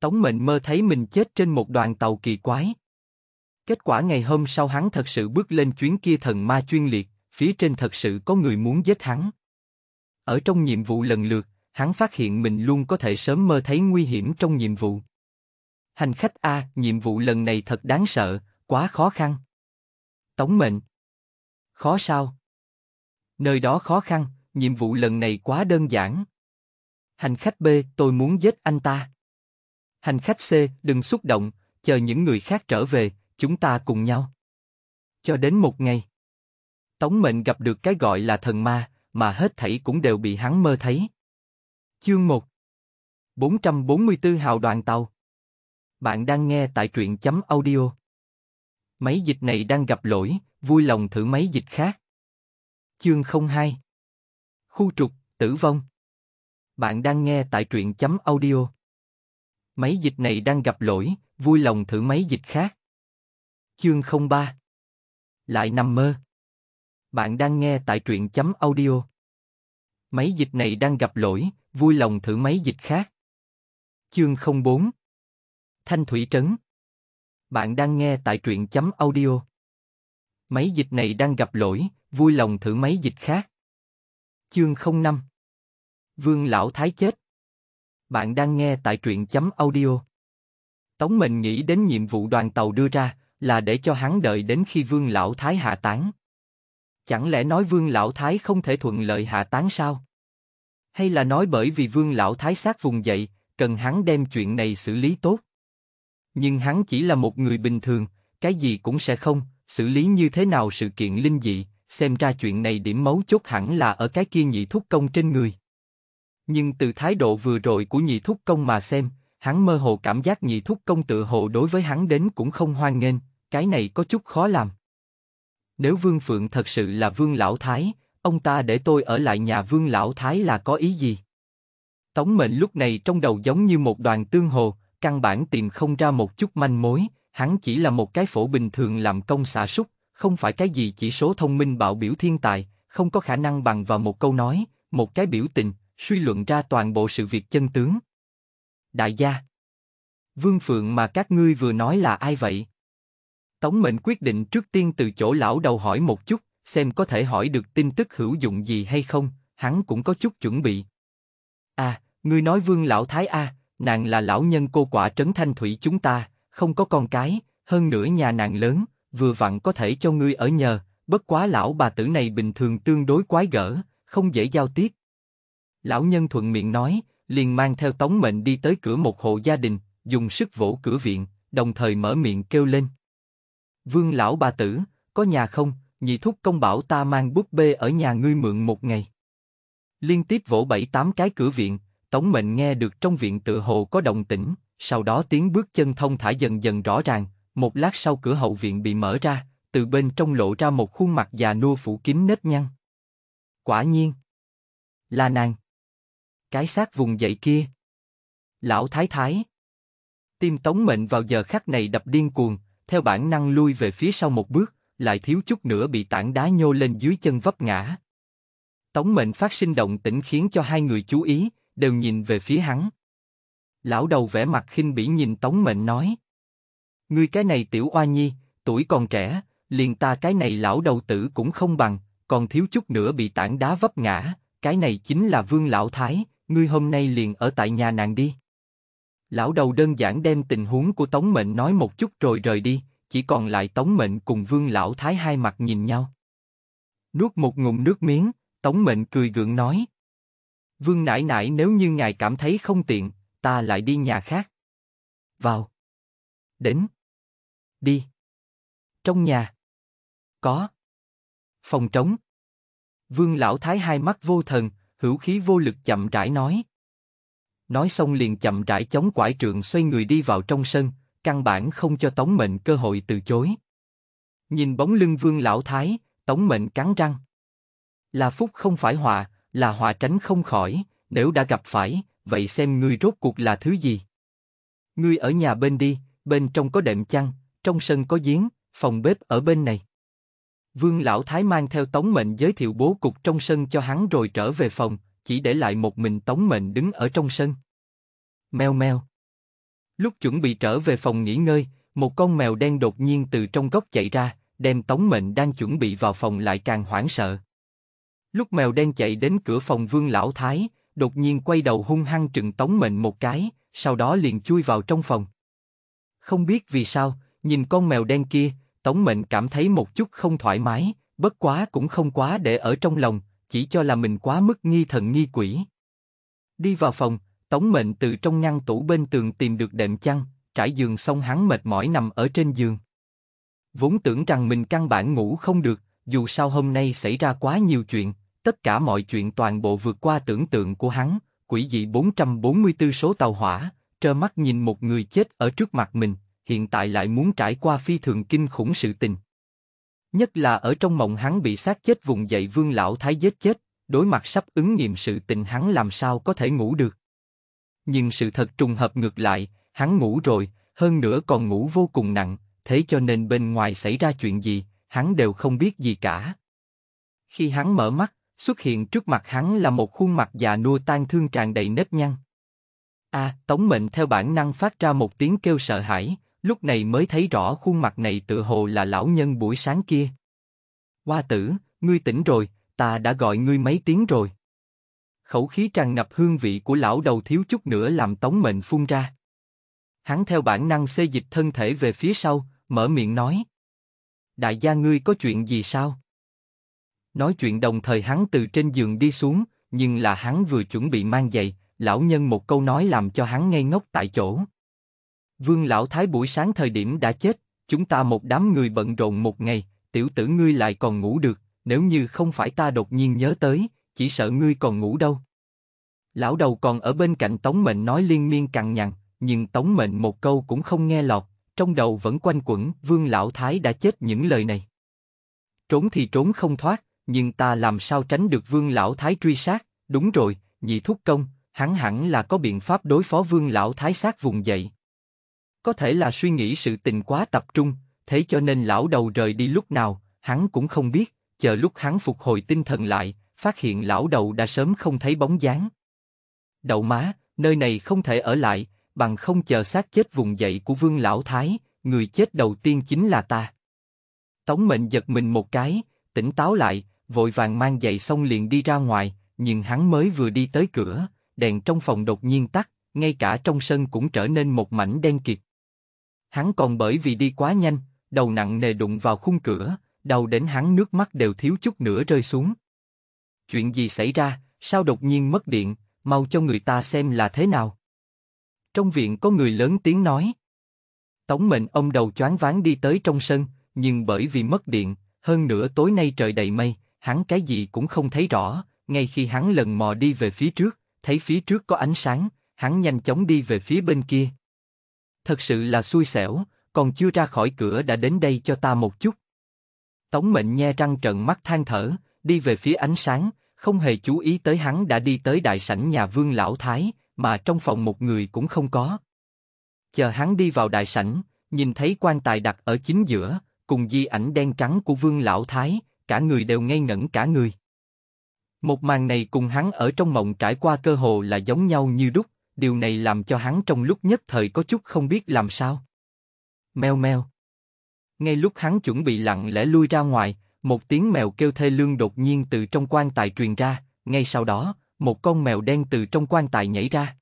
Tống Mệnh mơ thấy mình chết trên một đoàn tàu kỳ quái. Kết quả ngày hôm sau hắn thật sự bước lên chuyến kia thần ma chuyên liệt, phía trên thật sự có người muốn giết hắn. Ở trong nhiệm vụ lần lượt, hắn phát hiện mình luôn có thể sớm mơ thấy nguy hiểm trong nhiệm vụ. Hành khách A, nhiệm vụ lần này thật đáng sợ, quá khó khăn. Tống mệnh. Khó sao? Nơi đó khó khăn, nhiệm vụ lần này quá đơn giản. Hành khách B, tôi muốn giết anh ta. Hành khách C, đừng xúc động, chờ những người khác trở về, chúng ta cùng nhau. Cho đến một ngày, Tống Mệnh gặp được cái gọi là thần ma, mà hết thảy cũng đều bị hắn mơ thấy. Chương 1 444 hào đoàn tàu Bạn đang nghe tại truyện chấm audio. Máy dịch này đang gặp lỗi, vui lòng thử máy dịch khác. Chương 02 Khu trục, tử vong Bạn đang nghe tại truyện chấm audio. Máy dịch này đang gặp lỗi, vui lòng thử máy dịch khác. Chương 03 Lại nằm mơ Bạn đang nghe tại truyện chấm audio Máy dịch này đang gặp lỗi, vui lòng thử máy dịch khác. Chương 04 Thanh Thủy Trấn Bạn đang nghe tại truyện chấm audio Máy dịch này đang gặp lỗi, vui lòng thử máy dịch khác. Chương 05 Vương Lão Thái chết bạn đang nghe tại truyện chấm audio. Tống mình nghĩ đến nhiệm vụ đoàn tàu đưa ra là để cho hắn đợi đến khi vương lão thái hạ tán. Chẳng lẽ nói vương lão thái không thể thuận lợi hạ tán sao? Hay là nói bởi vì vương lão thái sát vùng dậy, cần hắn đem chuyện này xử lý tốt? Nhưng hắn chỉ là một người bình thường, cái gì cũng sẽ không, xử lý như thế nào sự kiện linh dị, xem ra chuyện này điểm mấu chốt hẳn là ở cái kia nhị thúc công trên người nhưng từ thái độ vừa rồi của nhị thúc công mà xem, hắn mơ hồ cảm giác nhị thúc công tự hộ đối với hắn đến cũng không hoan nghênh, cái này có chút khó làm. Nếu Vương Phượng thật sự là Vương Lão Thái, ông ta để tôi ở lại nhà Vương Lão Thái là có ý gì? Tống mệnh lúc này trong đầu giống như một đoàn tương hồ, căn bản tìm không ra một chút manh mối, hắn chỉ là một cái phổ bình thường làm công xả súc, không phải cái gì chỉ số thông minh bạo biểu thiên tài, không có khả năng bằng vào một câu nói, một cái biểu tình, suy luận ra toàn bộ sự việc chân tướng. Đại gia, Vương Phượng mà các ngươi vừa nói là ai vậy? Tống Mệnh quyết định trước tiên từ chỗ lão đầu hỏi một chút, xem có thể hỏi được tin tức hữu dụng gì hay không, hắn cũng có chút chuẩn bị. À, ngươi nói Vương Lão Thái A, nàng là lão nhân cô quả trấn thanh thủy chúng ta, không có con cái, hơn nữa nhà nàng lớn, vừa vặn có thể cho ngươi ở nhờ, bất quá lão bà tử này bình thường tương đối quái gở, không dễ giao tiếp, Lão nhân thuận miệng nói, liền mang theo tống mệnh đi tới cửa một hộ gia đình, dùng sức vỗ cửa viện, đồng thời mở miệng kêu lên. Vương lão bà tử, có nhà không? Nhị thúc công bảo ta mang búp bê ở nhà ngươi mượn một ngày. Liên tiếp vỗ bảy tám cái cửa viện, tống mệnh nghe được trong viện tự hồ có động tĩnh, sau đó tiếng bước chân thông thả dần dần rõ ràng. Một lát sau cửa hậu viện bị mở ra, từ bên trong lộ ra một khuôn mặt già nua phủ kín nếp nhăn. Quả nhiên là nàng. Cái xác vùng dậy kia. Lão thái thái. Tim tống mệnh vào giờ khắc này đập điên cuồng, theo bản năng lui về phía sau một bước, lại thiếu chút nữa bị tảng đá nhô lên dưới chân vấp ngã. Tống mệnh phát sinh động tĩnh khiến cho hai người chú ý, đều nhìn về phía hắn. Lão đầu vẻ mặt khinh bỉ nhìn tống mệnh nói. Ngươi cái này tiểu oa nhi, tuổi còn trẻ, liền ta cái này lão đầu tử cũng không bằng, còn thiếu chút nữa bị tảng đá vấp ngã, cái này chính là vương lão thái, ngươi hôm nay liền ở tại nhà nàng đi. Lão đầu đơn giản đem tình huống của Tống Mệnh nói một chút rồi rời đi, chỉ còn lại Tống Mệnh cùng Vương Lão Thái hai mặt nhìn nhau. Nuốt một ngụm nước miếng, Tống Mệnh cười gượng nói. Vương nãi nãi nếu như ngài cảm thấy không tiện, ta lại đi nhà khác. Vào. Đến. Đi. Trong nhà. Có. Phòng trống. Vương lão thái hai mắt vô thần, hữu khí vô lực chậm rãi nói. Nói xong liền chậm rãi chống quải trượng xoay người đi vào trong sân, căn bản không cho Tống Mệnh cơ hội từ chối. Nhìn bóng lưng vương lão thái, Tống Mệnh cắn răng. Là phúc không phải họa, là họa tránh không khỏi, nếu đã gặp phải, vậy xem ngươi rốt cuộc là thứ gì. Ngươi ở nhà bên đi, bên trong có đệm chăn, trong sân có giếng, phòng bếp ở bên này. Vương Lão Thái mang theo Tống Mệnh giới thiệu bố cục trong sân cho hắn rồi trở về phòng, chỉ để lại một mình Tống Mệnh đứng ở trong sân. Mèo mèo. Lúc chuẩn bị trở về phòng nghỉ ngơi, một con mèo đen đột nhiên từ trong góc chạy ra, đem Tống Mệnh đang chuẩn bị vào phòng lại càng hoảng sợ. Lúc mèo đen chạy đến cửa phòng Vương Lão Thái, đột nhiên quay đầu hung hăng trừng Tống Mệnh một cái, sau đó liền chui vào trong phòng. Không biết vì sao, nhìn con mèo đen kia, Tống Mệnh cảm thấy một chút không thoải mái, bất quá cũng không quá để ở trong lòng, chỉ cho là mình quá mức nghi thần nghi quỷ. Đi vào phòng, Tống Mệnh từ trong ngăn tủ bên tường tìm được đệm chăn, trải giường xong hắn mệt mỏi nằm ở trên giường. Vốn tưởng rằng mình căn bản ngủ không được, dù sao hôm nay xảy ra quá nhiều chuyện, tất cả mọi chuyện toàn bộ vượt qua tưởng tượng của hắn, quỷ dị 444 số tàu hỏa, trơ mắt nhìn một người chết ở trước mặt mình, hiện tại lại muốn trải qua phi thường kinh khủng sự tình. Nhất là ở trong mộng hắn bị sát chết vùng dậy vương lão thái giết chết, đối mặt sắp ứng nghiệm sự tình hắn làm sao có thể ngủ được. Nhưng sự thật trùng hợp ngược lại, hắn ngủ rồi, hơn nữa còn ngủ vô cùng nặng, thế cho nên bên ngoài xảy ra chuyện gì, hắn đều không biết gì cả. Khi hắn mở mắt, xuất hiện trước mặt hắn là một khuôn mặt già nua tan thương tràn đầy nếp nhăn. A, à, Tống Mệnh theo bản năng phát ra một tiếng kêu sợ hãi, lúc này mới thấy rõ khuôn mặt này tự hồ là lão nhân buổi sáng kia. Hoa tử, ngươi tỉnh rồi, ta đã gọi ngươi mấy tiếng rồi. Khẩu khí tràn ngập hương vị của lão đầu thiếu chút nữa làm tống mệnh phun ra. Hắn theo bản năng xê dịch thân thể về phía sau, mở miệng nói. Đại gia ngươi có chuyện gì sao? Nói chuyện đồng thời hắn từ trên giường đi xuống, nhưng là hắn vừa chuẩn bị mang giày, lão nhân một câu nói làm cho hắn ngây ngốc tại chỗ. Vương lão thái buổi sáng thời điểm đã chết, chúng ta một đám người bận rộn một ngày, tiểu tử ngươi lại còn ngủ được, nếu như không phải ta đột nhiên nhớ tới, chỉ sợ ngươi còn ngủ đâu. Lão đầu còn ở bên cạnh Tống Mệnh nói liên miên cằn nhằn, nhưng Tống Mệnh một câu cũng không nghe lọt, trong đầu vẫn quanh quẩn Vương Lão Thái đã chết những lời này. Trốn thì trốn không thoát, nhưng ta làm sao tránh được Vương Lão Thái truy sát, đúng rồi, nhị thúc công, hắn hẳn là có biện pháp đối phó Vương Lão Thái sát vùng dậy. Có thể là suy nghĩ sự tình quá tập trung, thế cho nên lão đầu rời đi lúc nào, hắn cũng không biết, chờ lúc hắn phục hồi tinh thần lại, phát hiện lão đầu đã sớm không thấy bóng dáng. Đậu má, nơi này không thể ở lại, bằng không chờ xác chết vùng dậy của vương lão thái, người chết đầu tiên chính là ta. Tống mệnh giật mình một cái, tỉnh táo lại, vội vàng mang dậy xong liền đi ra ngoài, nhưng hắn mới vừa đi tới cửa, đèn trong phòng đột nhiên tắt, ngay cả trong sân cũng trở nên một mảnh đen kịt. Hắn còn bởi vì đi quá nhanh, đầu nặng nề đụng vào khung cửa, đầu đến hắn nước mắt đều thiếu chút nữa rơi xuống. Chuyện gì xảy ra, sao đột nhiên mất điện, mau cho người ta xem là thế nào. Trong viện có người lớn tiếng nói. Tống mệnh ông đầu choáng váng đi tới trong sân, nhưng bởi vì mất điện, hơn nữa tối nay trời đầy mây, hắn cái gì cũng không thấy rõ, ngay khi hắn lần mò đi về phía trước, thấy phía trước có ánh sáng, hắn nhanh chóng đi về phía bên kia, thật sự là xui xẻo, còn chưa ra khỏi cửa đã đến đây cho ta một chút. Tống mệnh nhe răng trận mắt than thở, đi về phía ánh sáng, không hề chú ý tới hắn đã đi tới đại sảnh nhà vương lão thái, mà trong phòng một người cũng không có. Chờ hắn đi vào đại sảnh, nhìn thấy quan tài đặt ở chính giữa, cùng di ảnh đen trắng của vương lão thái, cả người đều ngây ngẩn cả người. Một màn này cùng hắn ở trong mộng trải qua cơ hồ là giống nhau như đúc, điều này làm cho hắn trong lúc nhất thời có chút không biết làm sao. Mèo mèo. Ngay lúc hắn chuẩn bị lặng lẽ lui ra ngoài, một tiếng mèo kêu thê lương đột nhiên từ trong quan tài truyền ra, ngay sau đó, một con mèo đen từ trong quan tài nhảy ra.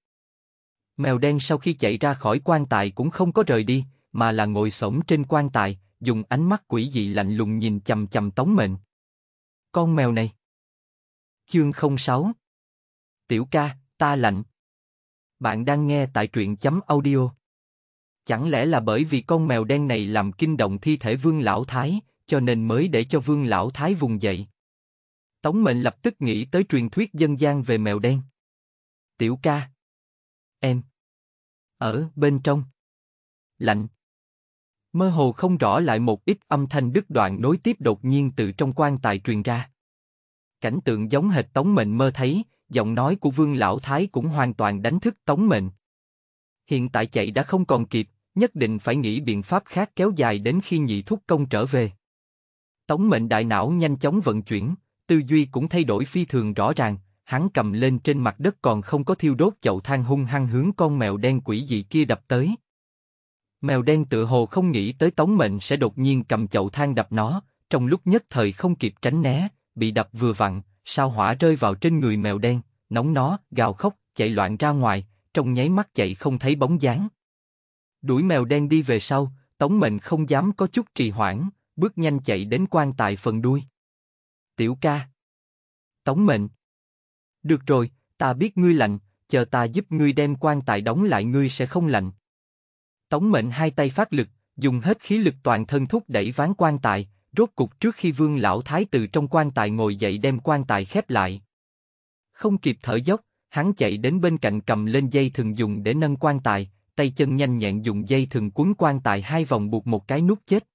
Mèo đen sau khi chạy ra khỏi quan tài cũng không có rời đi, mà là ngồi sổng trên quan tài, dùng ánh mắt quỷ dị lạnh lùng nhìn chầm chầm tống mệnh. Con mèo này. Chương 06 Tiểu ca, ta lạnh. Bạn đang nghe tại truyện chấm audio. Chẳng lẽ là bởi vì con mèo đen này làm kinh động thi thể vương lão thái, cho nên mới để cho vương lão thái vùng dậy. Tống mệnh lập tức nghĩ tới truyền thuyết dân gian về mèo đen. Tiểu ca. Em. Ở bên trong. Lạnh. Mơ hồ không rõ lại một ít âm thanh đứt đoạn nối tiếp đột nhiên từ trong quan tài truyền ra. Cảnh tượng giống hệt tống mệnh mơ thấy, giọng nói của Vương Lão Thái cũng hoàn toàn đánh thức Tống Mệnh. Hiện tại chạy đã không còn kịp, nhất định phải nghĩ biện pháp khác kéo dài đến khi nhị thúc công trở về. Tống Mệnh đại não nhanh chóng vận chuyển, tư duy cũng thay đổi phi thường rõ ràng, hắn cầm lên trên mặt đất còn không có thiêu đốt chậu than hung hăng hướng con mèo đen quỷ dị kia đập tới. Mèo đen tự hồ không nghĩ tới Tống Mệnh sẽ đột nhiên cầm chậu than đập nó, trong lúc nhất thời không kịp tránh né, bị đập vừa vặn, sao hỏa rơi vào trên người mèo đen, nóng nó, gào khóc, chạy loạn ra ngoài, trong nháy mắt chạy không thấy bóng dáng. Đuổi mèo đen đi về sau, Tống Mệnh không dám có chút trì hoãn, bước nhanh chạy đến quan tài phần đuôi. Tiểu ca. Tống Mệnh. Được rồi, ta biết ngươi lạnh, chờ ta giúp ngươi đem quan tài đóng lại ngươi sẽ không lạnh. Tống Mệnh hai tay phát lực, dùng hết khí lực toàn thân thúc đẩy ván quan tài, Rốt cục trước khi vương lão thái từ trong quan tài ngồi dậy đem quan tài khép lại. Không kịp thở dốc, hắn chạy đến bên cạnh cầm lên dây thường dùng để nâng quan tài, tay chân nhanh nhẹn dùng dây thường cuốn quan tài hai vòng buộc một cái nút chết.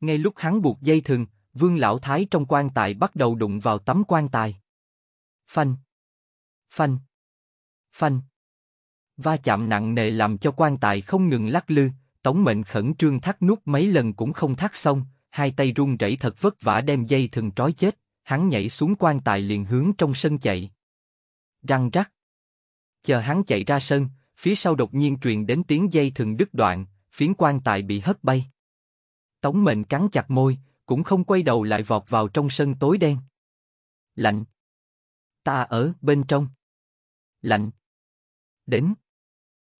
Ngay lúc hắn buộc dây thường, vương lão thái trong quan tài bắt đầu đụng vào tấm quan tài. Phanh! Phanh! Phanh! Va chạm nặng nề làm cho quan tài không ngừng lắc lư, tống mệnh khẩn trương thắt nút mấy lần cũng không thắt xong, hai tay run rẩy thật vất vả đem dây thừng trói chết, hắn nhảy xuống quan tài liền hướng trong sân chạy. Răng rắc. Chờ hắn chạy ra sân, phía sau đột nhiên truyền đến tiếng dây thừng đứt đoạn, phiến quan tài bị hất bay. Tống mệnh cắn chặt môi, cũng không quay đầu lại vọt vào trong sân tối đen. Lạnh. Ta ở bên trong. Lạnh. Đến.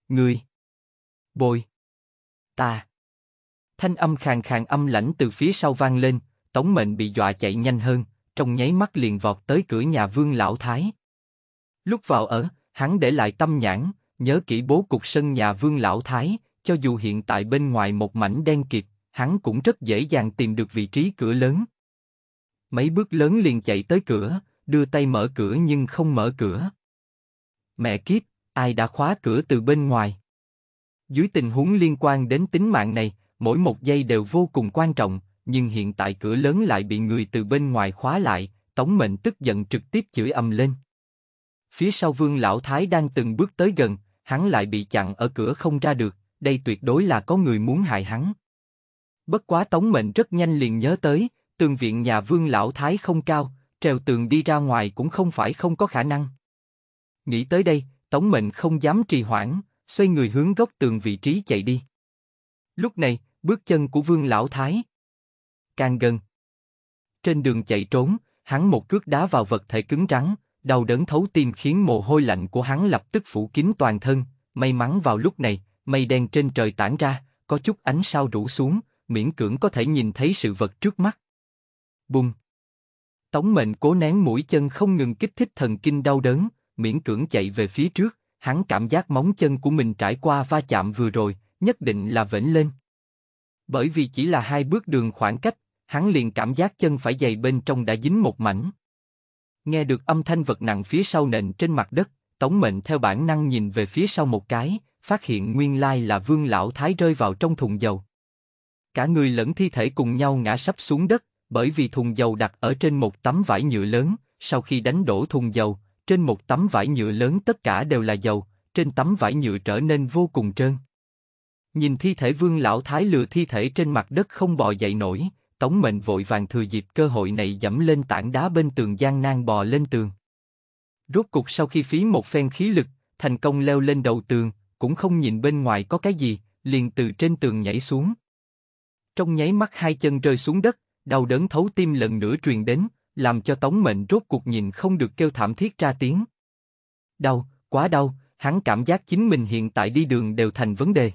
Người. Bồi. Ta. Thanh âm khàn khàn âm lãnh từ phía sau vang lên, Tống Mệnh bị dọa chạy nhanh hơn, trong nháy mắt liền vọt tới cửa nhà Vương lão thái. Lúc vào ở, hắn để lại tâm nhãn, nhớ kỹ bố cục sân nhà Vương lão thái, cho dù hiện tại bên ngoài một mảnh đen kịt, hắn cũng rất dễ dàng tìm được vị trí cửa lớn. Mấy bước lớn liền chạy tới cửa, đưa tay mở cửa nhưng không mở cửa. Mẹ kiếp, ai đã khóa cửa từ bên ngoài? Dưới tình huống liên quan đến tính mạng này, mỗi một giây đều vô cùng quan trọng, nhưng hiện tại cửa lớn lại bị người từ bên ngoài khóa lại, Tống Mệnh tức giận trực tiếp chửi ầm lên. Phía sau Vương Lão Thái đang từng bước tới gần, hắn lại bị chặn ở cửa không ra được, đây tuyệt đối là có người muốn hại hắn. Bất quá Tống Mệnh rất nhanh liền nhớ tới, tường viện nhà Vương Lão Thái không cao, trèo tường đi ra ngoài cũng không phải không có khả năng. Nghĩ tới đây, Tống Mệnh không dám trì hoãn, xoay người hướng góc tường vị trí chạy đi. Lúc này, bước chân của Vương Lão Thái. Càng gần. Trên đường chạy trốn, hắn một cước đá vào vật thể cứng rắn, đau đớn thấu tim khiến mồ hôi lạnh của hắn lập tức phủ kín toàn thân. May mắn vào lúc này, mây đen trên trời tản ra, có chút ánh sao rủ xuống, miễn cưỡng có thể nhìn thấy sự vật trước mắt. Bùng! Tống mệnh cố nén mũi chân không ngừng kích thích thần kinh đau đớn, miễn cưỡng chạy về phía trước, hắn cảm giác móng chân của mình trải qua va chạm vừa rồi, nhất định là vểnh lên. Bởi vì chỉ là hai bước đường khoảng cách, hắn liền cảm giác chân phải giày bên trong đã dính một mảnh. Nghe được âm thanh vật nặng phía sau nền trên mặt đất, Tống Mệnh theo bản năng nhìn về phía sau một cái, phát hiện nguyên lai là Vương Lão Thái rơi vào trong thùng dầu. Cả người lẫn thi thể cùng nhau ngã sắp xuống đất, bởi vì thùng dầu đặt ở trên một tấm vải nhựa lớn, sau khi đánh đổ thùng dầu, trên một tấm vải nhựa lớn tất cả đều là dầu, trên tấm vải nhựa trở nên vô cùng trơn. Nhìn thi thể vương lão thái lừa thi thể trên mặt đất không bò dậy nổi, Tống Mệnh vội vàng thừa dịp cơ hội này dẫm lên tảng đá bên tường gian nan bò lên tường. Rốt cục sau khi phí một phen khí lực, thành công leo lên đầu tường, cũng không nhìn bên ngoài có cái gì, liền từ trên tường nhảy xuống. Trong nháy mắt hai chân rơi xuống đất, đau đớn thấu tim lần nữa truyền đến, làm cho Tống Mệnh rốt cuộc nhìn không được kêu thảm thiết ra tiếng. Đau, quá đau, hắn cảm giác chính mình hiện tại đi đường đều thành vấn đề.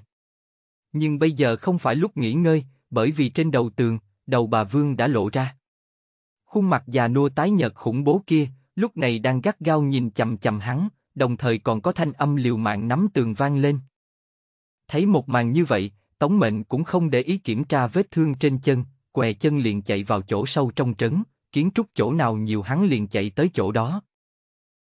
Nhưng bây giờ không phải lúc nghỉ ngơi, bởi vì trên đầu tường, đầu bà Vương đã lộ ra. Khuôn mặt già nua tái nhợt khủng bố kia, lúc này đang gắt gao nhìn chầm chầm hắn, đồng thời còn có thanh âm liều mạng nắm tường vang lên. Thấy một màn như vậy, Tống Mệnh cũng không để ý kiểm tra vết thương trên chân, què chân liền chạy vào chỗ sâu trong trấn, kiến trúc chỗ nào nhiều hắn liền chạy tới chỗ đó.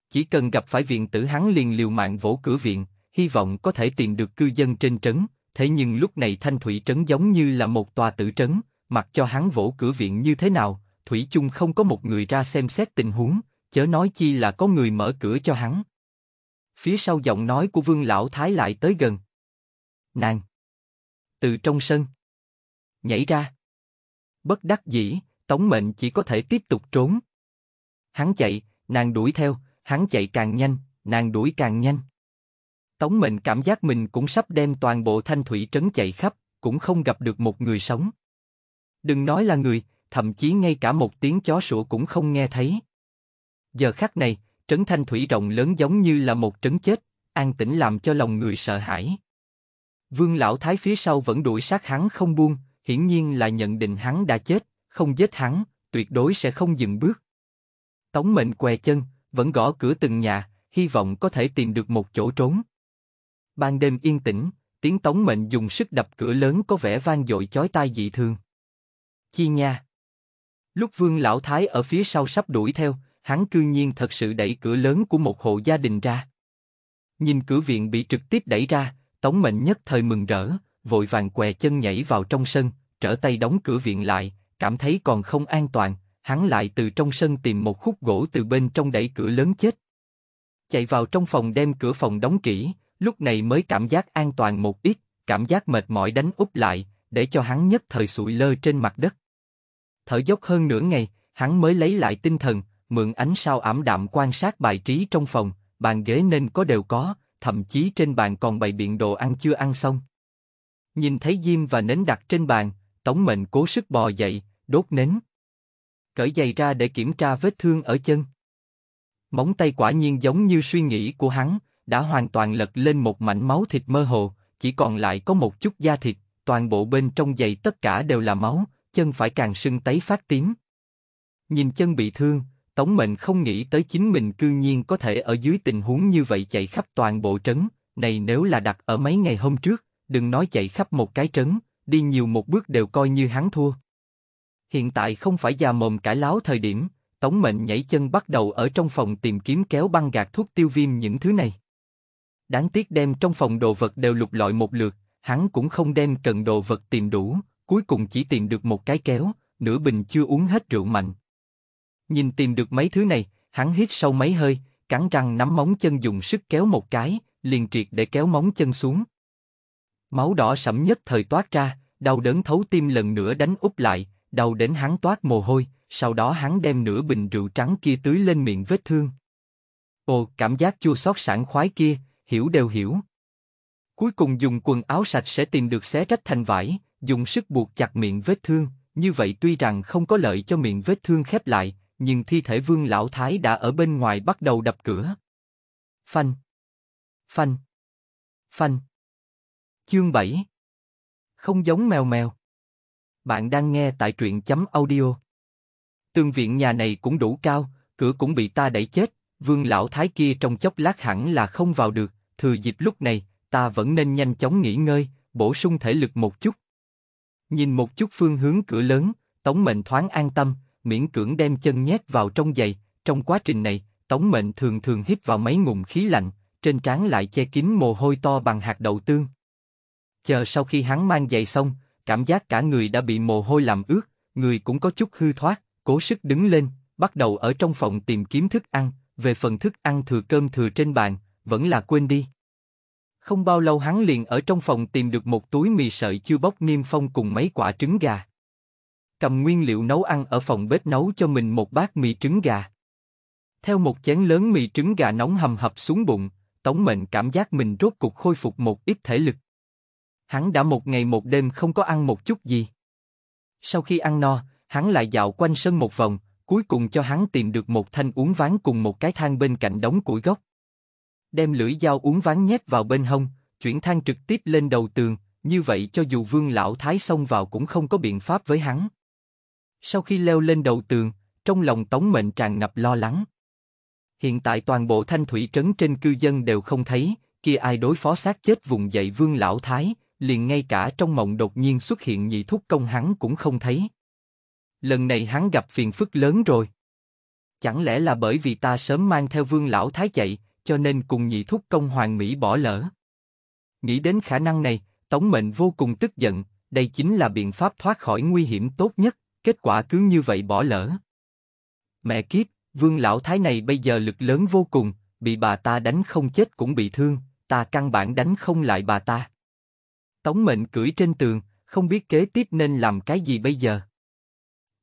Chỉ cần gặp phải viện tử hắn liền liều mạng vỗ cửa viện, hy vọng có thể tìm được cư dân trên trấn, thế nhưng lúc này Thanh Thủy Trấn giống như là một tòa tử trấn, mặc cho hắn vỗ cửa viện như thế nào, Thủy chung không có một người ra xem xét tình huống, chớ nói chi là có người mở cửa cho hắn. Phía sau giọng nói của Vương Lão Thái lại tới gần. Nàng! Từ trong sân! Nhảy ra! Bất đắc dĩ, Tống Mệnh chỉ có thể tiếp tục trốn. Hắn chạy, nàng đuổi theo, hắn chạy càng nhanh, nàng đuổi càng nhanh. Tống Mệnh cảm giác mình cũng sắp đem toàn bộ thanh thủy trấn chạy khắp, cũng không gặp được một người sống. Đừng nói là người, thậm chí ngay cả một tiếng chó sủa cũng không nghe thấy. Giờ khắc này, trấn thanh thủy rộng lớn giống như là một trấn chết, an tĩnh làm cho lòng người sợ hãi. Vương lão thái phía sau vẫn đuổi sát hắn không buông, hiển nhiên là nhận định hắn đã chết, không giết hắn, tuyệt đối sẽ không dừng bước. Tống mệnh què chân, vẫn gõ cửa từng nhà, hy vọng có thể tìm được một chỗ trốn. Ban đêm yên tĩnh, tiếng tống mệnh dùng sức đập cửa lớn có vẻ vang dội chói tai dị thường. Chi nha. Lúc vương lão thái ở phía sau sắp đuổi theo, hắn cư nhiên thật sự đẩy cửa lớn của một hộ gia đình ra. Nhìn cửa viện bị trực tiếp đẩy ra, tống mệnh nhất thời mừng rỡ, vội vàng què chân nhảy vào trong sân, trở tay đóng cửa viện lại, cảm thấy còn không an toàn, hắn lại từ trong sân tìm một khúc gỗ từ bên trong đẩy cửa lớn chết. Chạy vào trong phòng đem cửa phòng đóng kỹ, Lúc này mới cảm giác an toàn một ít, cảm giác mệt mỏi đánh úp lại, để cho hắn nhất thời sụi lơ trên mặt đất. Thở dốc hơn nửa ngày, hắn mới lấy lại tinh thần, mượn ánh sao ảm đạm quan sát bài trí trong phòng, bàn ghế nên có đều có, thậm chí trên bàn còn bày biện đồ ăn chưa ăn xong. Nhìn thấy diêm và nến đặt trên bàn, Tống Mệnh cố sức bò dậy, đốt nến. Cởi giày ra để kiểm tra vết thương ở chân. Móng tay quả nhiên giống như suy nghĩ của hắn, đã hoàn toàn lật lên một mảnh máu thịt mơ hồ, chỉ còn lại có một chút da thịt, toàn bộ bên trong giày tất cả đều là máu, chân phải càng sưng tấy phát tím. Nhìn chân bị thương, Tống Mệnh không nghĩ tới chính mình cư nhiên có thể ở dưới tình huống như vậy chạy khắp toàn bộ trấn, này nếu là đặt ở mấy ngày hôm trước, đừng nói chạy khắp một cái trấn, đi nhiều một bước đều coi như hắn thua. Hiện tại không phải già mồm cải láo thời điểm, Tống Mệnh nhảy chân bắt đầu ở trong phòng tìm kiếm kéo băng gạt thuốc tiêu viêm những thứ này. Đáng tiếc đem trong phòng đồ vật đều lục lọi một lượt, hắn cũng không đem cần đồ vật tìm đủ, cuối cùng chỉ tìm được một cái kéo, nửa bình chưa uống hết rượu mạnh. Nhìn tìm được mấy thứ này, hắn hít sâu mấy hơi, cắn răng nắm móng chân dùng sức kéo một cái, liền triệt để kéo móng chân xuống. Máu đỏ sẫm nhất thời toát ra, đau đớn thấu tim lần nữa đánh úp lại, đau đến hắn toát mồ hôi, sau đó hắn đem nửa bình rượu trắng kia tưới lên miệng vết thương. Ồ, cảm giác chua xót sảng khoái kia, hiểu đều hiểu. Cuối cùng dùng quần áo sạch sẽ tìm được xé rách thành vải, dùng sức buộc chặt miệng vết thương, như vậy tuy rằng không có lợi cho miệng vết thương khép lại, nhưng thi thể vương lão thái đã ở bên ngoài bắt đầu đập cửa. Phanh. Phanh. Phanh. Chương 7 Không giống mèo mèo Bạn đang nghe tại truyện chấm audio Tương viện nhà này cũng đủ cao, cửa cũng bị ta đẩy chết, vương lão thái kia trong chốc lát hẳn là không vào được, thừa dịp lúc này, ta vẫn nên nhanh chóng nghỉ ngơi, bổ sung thể lực một chút. Nhìn một chút phương hướng cửa lớn, Tống Mệnh thoáng an tâm, miễn cưỡng đem chân nhét vào trong giày. Trong quá trình này, Tống Mệnh thường thường hít vào mấy ngụm khí lạnh, trên trán lại che kín mồ hôi to bằng hạt đậu tương. Chờ sau khi hắn mang giày xong, cảm giác cả người đã bị mồ hôi làm ướt, người cũng có chút hư thoát, cố sức đứng lên, bắt đầu ở trong phòng tìm kiếm thức ăn. Về phần thức ăn thừa cơm thừa trên bàn, vẫn là quên đi. Không bao lâu hắn liền ở trong phòng tìm được một túi mì sợi chưa bóc niêm phong cùng mấy quả trứng gà. Cầm nguyên liệu nấu ăn ở phòng bếp nấu cho mình một bát mì trứng gà. Theo một chén lớn mì trứng gà nóng hầm hập xuống bụng, Tống Mệnh cảm giác mình rốt cục khôi phục một ít thể lực. Hắn đã một ngày một đêm không có ăn một chút gì. Sau khi ăn no, hắn lại dạo quanh sân một vòng, cuối cùng cho hắn tìm được một thanh uống ván cùng một cái thang bên cạnh đống củi gốc đem lưỡi dao uốn ván nhét vào bên hông, chuyển thang trực tiếp lên đầu tường, như vậy cho dù vương lão thái xông vào cũng không có biện pháp với hắn. Sau khi leo lên đầu tường, trong lòng Tống Mệnh tràn ngập lo lắng. Hiện tại toàn bộ thanh thủy trấn trên cư dân đều không thấy, kia ai đối phó sát chết vùng dậy vương lão thái, liền ngay cả trong mộng đột nhiên xuất hiện nhị thúc công hắn cũng không thấy. Lần này hắn gặp phiền phức lớn rồi. Chẳng lẽ là bởi vì ta sớm mang theo vương lão thái chạy, cho nên cùng nhị thúc công hoàng mỹ bỏ lỡ. Nghĩ đến khả năng này, Tống Mệnh vô cùng tức giận, đây chính là biện pháp thoát khỏi nguy hiểm tốt nhất, kết quả cứ như vậy bỏ lỡ. Mẹ kiếp, vương lão thái này bây giờ lực lớn vô cùng, bị bà ta đánh không chết cũng bị thương, ta căn bản đánh không lại bà ta. Tống Mệnh cưỡi trên tường, không biết kế tiếp nên làm cái gì bây giờ.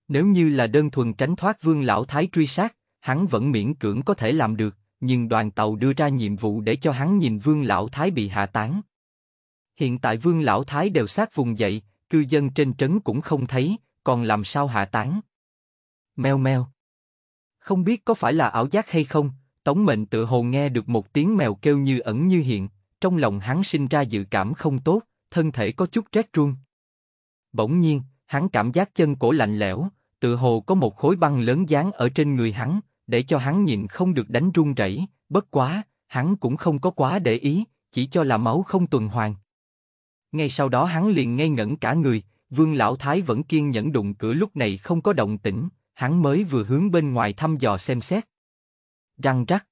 Nếu như là đơn thuần tránh thoát vương lão thái truy sát, hắn vẫn miễn cưỡng có thể làm được, nhưng đoàn tàu đưa ra nhiệm vụ để cho hắn nhìn Vương Lão Thái bị hạ tán. Hiện tại Vương Lão Thái đều sát vùng dậy, cư dân trên trấn cũng không thấy, còn làm sao hạ tán. Mèo mèo. Không biết có phải là ảo giác hay không, Tống Mệnh tự hồ nghe được một tiếng mèo kêu như ẩn như hiện, trong lòng hắn sinh ra dự cảm không tốt, thân thể có chút rét run. Bỗng nhiên, hắn cảm giác chân cổ lạnh lẽo, tự hồ có một khối băng lớn dán ở trên người hắn, để cho hắn nhìn không được đánh run rẩy, bất quá, hắn cũng không có quá để ý, chỉ cho là máu không tuần hoàn. Ngay sau đó hắn liền ngây ngẩn cả người, Vương Lão Thái vẫn kiên nhẫn đụng cửa lúc này không có động tĩnh, hắn mới vừa hướng bên ngoài thăm dò xem xét. Răng rắc.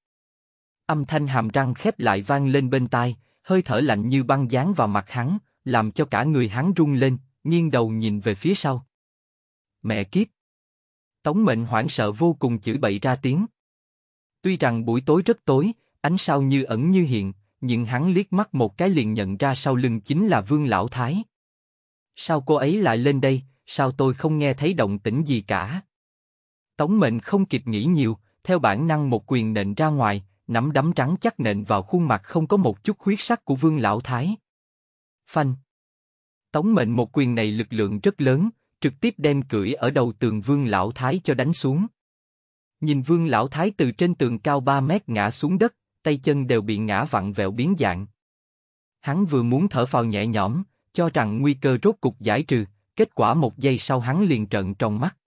Âm thanh hàm răng khép lại vang lên bên tai, hơi thở lạnh như băng dán vào mặt hắn, làm cho cả người hắn run lên, nghiêng đầu nhìn về phía sau. Mẹ kiếp! Tống mệnh hoảng sợ vô cùng chửi bậy ra tiếng. Tuy rằng buổi tối rất tối, ánh sao như ẩn như hiện, nhưng hắn liếc mắt một cái liền nhận ra sau lưng chính là Vương Lão Thái. Sao cô ấy lại lên đây, sao tôi không nghe thấy động tĩnh gì cả? Tống mệnh không kịp nghĩ nhiều, theo bản năng một quyền nện ra ngoài, nắm đấm trắng chắc nện vào khuôn mặt không có một chút huyết sắc của Vương Lão Thái. Phanh! Tống mệnh một quyền này lực lượng rất lớn, trực tiếp đem cưỡi ở đầu tường vương lão thái cho đánh xuống. Nhìn vương lão thái từ trên tường cao 3 mét ngã xuống đất, tay chân đều bị ngã vặn vẹo biến dạng. Hắn vừa muốn thở phào nhẹ nhõm, cho rằng nguy cơ rốt cục giải trừ, kết quả một giây sau hắn liền trợn trong mắt.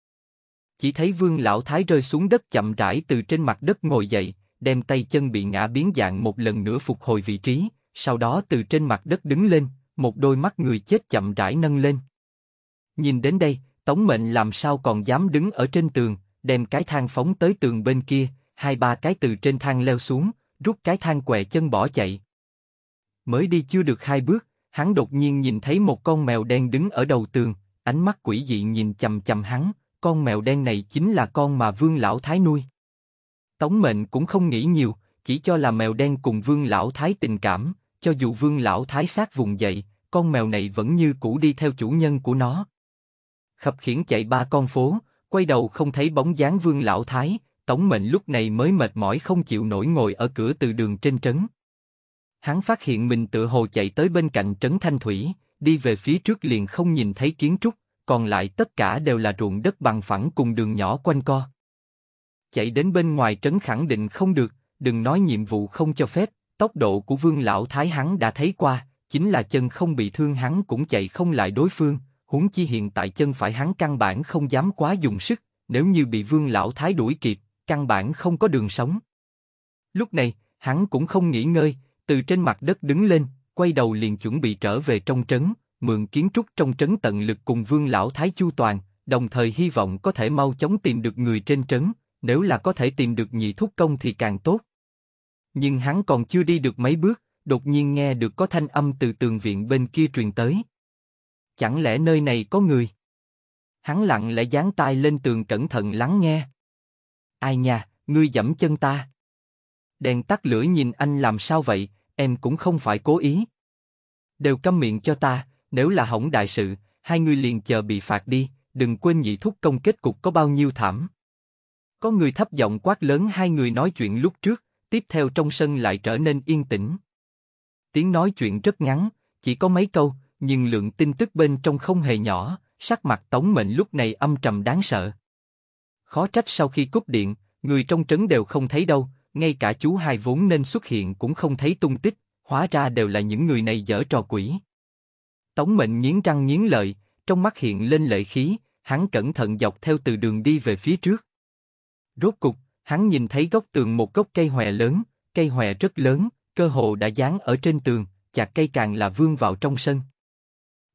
Chỉ thấy vương lão thái rơi xuống đất chậm rãi từ trên mặt đất ngồi dậy, đem tay chân bị ngã biến dạng một lần nữa phục hồi vị trí, sau đó từ trên mặt đất đứng lên, một đôi mắt người chết chậm rãi nâng lên. Nhìn đến đây, Tống Mệnh làm sao còn dám đứng ở trên tường, đem cái thang phóng tới tường bên kia, hai ba cái từ trên thang leo xuống, rút cái thang què chân bỏ chạy. Mới đi chưa được hai bước, hắn đột nhiên nhìn thấy một con mèo đen đứng ở đầu tường, ánh mắt quỷ dị nhìn chầm chầm hắn, con mèo đen này chính là con mà vương lão thái nuôi. Tống mệnh cũng không nghĩ nhiều, chỉ cho là mèo đen cùng vương lão thái tình cảm, cho dù vương lão thái sát vùng dậy, con mèo này vẫn như cũ đi theo chủ nhân của nó khập khiển chạy ba con phố, quay đầu không thấy bóng dáng vương lão thái, tống mệnh lúc này mới mệt mỏi không chịu nổi ngồi ở cửa từ đường trên trấn. Hắn phát hiện mình tự hồ chạy tới bên cạnh trấn Thanh Thủy, đi về phía trước liền không nhìn thấy kiến trúc, còn lại tất cả đều là ruộng đất bằng phẳng cùng đường nhỏ quanh co. Chạy đến bên ngoài trấn khẳng định không được, đừng nói nhiệm vụ không cho phép, tốc độ của vương lão thái hắn đã thấy qua, chính là chân không bị thương hắn cũng chạy không lại đối phương, huống chi hiện tại chân phải hắn căn bản không dám quá dùng sức, nếu như bị vương lão thái đuổi kịp, căn bản không có đường sống. Lúc này, hắn cũng không nghỉ ngơi, từ trên mặt đất đứng lên, quay đầu liền chuẩn bị trở về trong trấn, mượn kiến trúc trong trấn tận lực cùng vương lão thái chu toàn, đồng thời hy vọng có thể mau chóng tìm được người trên trấn, nếu là có thể tìm được nhị thúc công thì càng tốt. Nhưng hắn còn chưa đi được mấy bước, đột nhiên nghe được có thanh âm từ tường viện bên kia truyền tới. Chẳng lẽ nơi này có người? Hắn lặng lẽ dán tai lên tường cẩn thận lắng nghe. Ai nha, ngươi dẫm chân ta. Đèn tắt lửa nhìn anh làm sao vậy, em cũng không phải cố ý. Đều câm miệng cho ta, nếu là hỏng đại sự, hai người liền chờ bị phạt đi, đừng quên nhị thúc công kết cục có bao nhiêu thảm. Có người thấp giọng quát lớn hai người nói chuyện lúc trước, tiếp theo trong sân lại trở nên yên tĩnh. Tiếng nói chuyện rất ngắn, chỉ có mấy câu, nhưng lượng tin tức bên trong không hề nhỏ, sắc mặt Tống Mệnh lúc này âm trầm đáng sợ. Khó trách sau khi cúp điện, người trong trấn đều không thấy đâu, ngay cả chú hai vốn nên xuất hiện cũng không thấy tung tích, hóa ra đều là những người này dở trò quỷ. Tống Mệnh nghiến răng nghiến lợi, trong mắt hiện lên lợi khí, hắn cẩn thận dọc theo từ đường đi về phía trước. Rốt cục, hắn nhìn thấy góc tường một gốc cây hòe lớn, cây hòe rất lớn, cơ hồ đã dán ở trên tường, chặt cây càng là vương vào trong sân.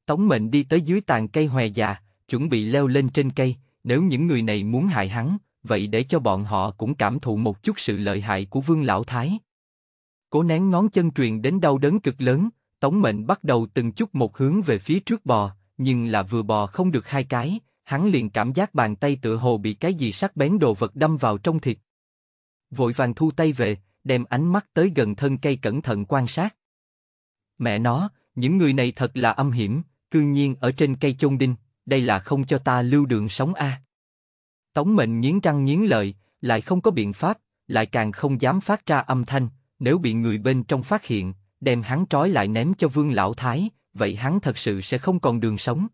Tống Mệnh đi tới dưới tàn cây hòe già, dạ, chuẩn bị leo lên trên cây, nếu những người này muốn hại hắn, vậy để cho bọn họ cũng cảm thụ một chút sự lợi hại của Vương Lão Thái. Cố nén ngón chân truyền đến đau đớn cực lớn, Tống Mệnh bắt đầu từng chút một hướng về phía trước bò, nhưng là vừa bò không được hai cái, hắn liền cảm giác bàn tay tựa hồ bị cái gì sắc bén đồ vật đâm vào trong thịt. Vội vàng thu tay về, đem ánh mắt tới gần thân cây cẩn thận quan sát. Mẹ nó, những người này thật là âm hiểm, cương nhiên ở trên cây chôn đinh, đây là không cho ta lưu đường sống a. Tống mệnh nghiến răng nghiến lợi, lại không có biện pháp, lại càng không dám phát ra âm thanh, nếu bị người bên trong phát hiện, đem hắn trói lại ném cho vương lão thái, vậy hắn thật sự sẽ không còn đường sống.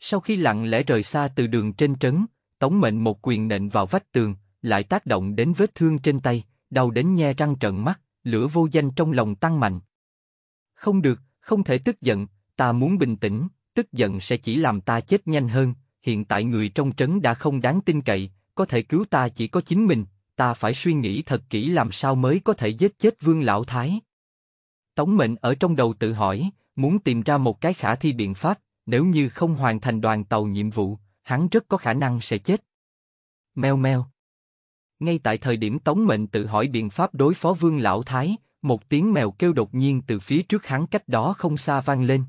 Sau khi lặng lẽ rời xa từ đường trên trấn, Tống Mệnh một quyền nện vào vách tường, lại tác động đến vết thương trên tay, đau đến nhe răng trợn mắt, lửa vô danh trong lòng tăng mạnh. Không được, không thể tức giận, ta muốn bình tĩnh, tức giận sẽ chỉ làm ta chết nhanh hơn, hiện tại người trong trấn đã không đáng tin cậy, có thể cứu ta chỉ có chính mình, ta phải suy nghĩ thật kỹ làm sao mới có thể giết chết vương lão thái. Tống mệnh ở trong đầu tự hỏi, muốn tìm ra một cái khả thi biện pháp, nếu như không hoàn thành đoàn tàu nhiệm vụ, hắn rất có khả năng sẽ chết. Mèo mèo. Ngay tại thời điểm Tống Mệnh tự hỏi biện pháp đối phó Vương Lão Thái, một tiếng mèo kêu đột nhiên từ phía trước hắn cách đó không xa vang lên.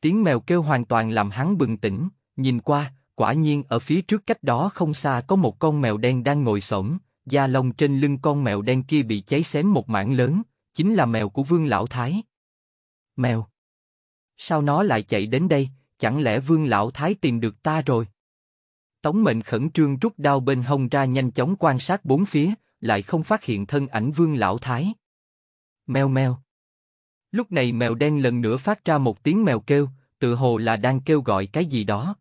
Tiếng mèo kêu hoàn toàn làm hắn bừng tỉnh, nhìn qua, quả nhiên ở phía trước cách đó không xa có một con mèo đen đang ngồi xổm, da lông trên lưng con mèo đen kia bị cháy xém một mảng lớn, chính là mèo của Vương Lão Thái. Mèo! Sao nó lại chạy đến đây, chẳng lẽ Vương Lão Thái tìm được ta rồi? Tống mệnh khẩn trương rút đao bên hông ra nhanh chóng quan sát bốn phía, lại không phát hiện thân ảnh Vương Lão Thái. Mèo mèo! Lúc này mèo đen lần nữa phát ra một tiếng mèo kêu, tự hồ là đang kêu gọi cái gì đó.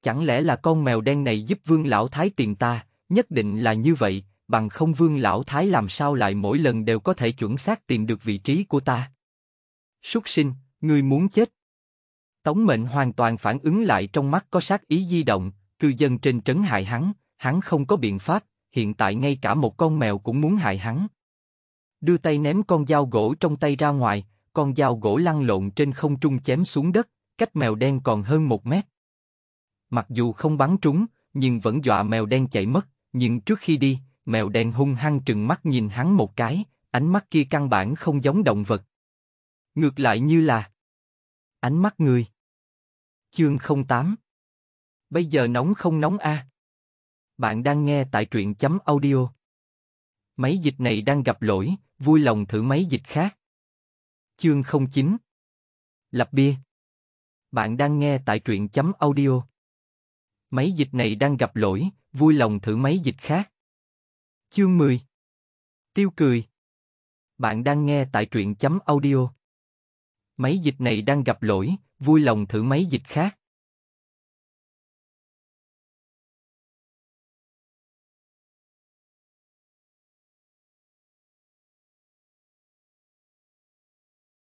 Chẳng lẽ là con mèo đen này giúp vương lão thái tìm ta, nhất định là như vậy, bằng không vương lão thái làm sao lại mỗi lần đều có thể chuẩn xác tìm được vị trí của ta. Súc sinh, ngươi muốn chết. Tống mệnh hoàn toàn phản ứng lại trong mắt có sát ý di động, cư dân trên trấn hại hắn, hắn không có biện pháp, hiện tại ngay cả một con mèo cũng muốn hại hắn, đưa tay ném con dao gỗ trong tay ra ngoài, con dao gỗ lăn lộn trên không trung chém xuống đất, cách mèo đen còn hơn một mét. Mặc dù không bắn trúng, nhưng vẫn dọa mèo đen chạy mất, nhưng trước khi đi, mèo đen hung hăng trừng mắt nhìn hắn một cái, ánh mắt kia căn bản không giống động vật. Ngược lại như là ánh mắt người. Chương 08 Bây giờ nóng không nóng a Bạn đang nghe tại truyện chấm audio. Máy dịch này đang gặp lỗi, vui lòng thử mấy dịch khác. Chương 09 Lập bia Bạn đang nghe tại truyện chấm audio. máy dịch này đang gặp lỗi, vui lòng thử mấy dịch khác. Chương 10 Tiêu cười Bạn đang nghe tại truyện chấm audio. máy dịch này đang gặp lỗi, vui lòng thử mấy dịch khác.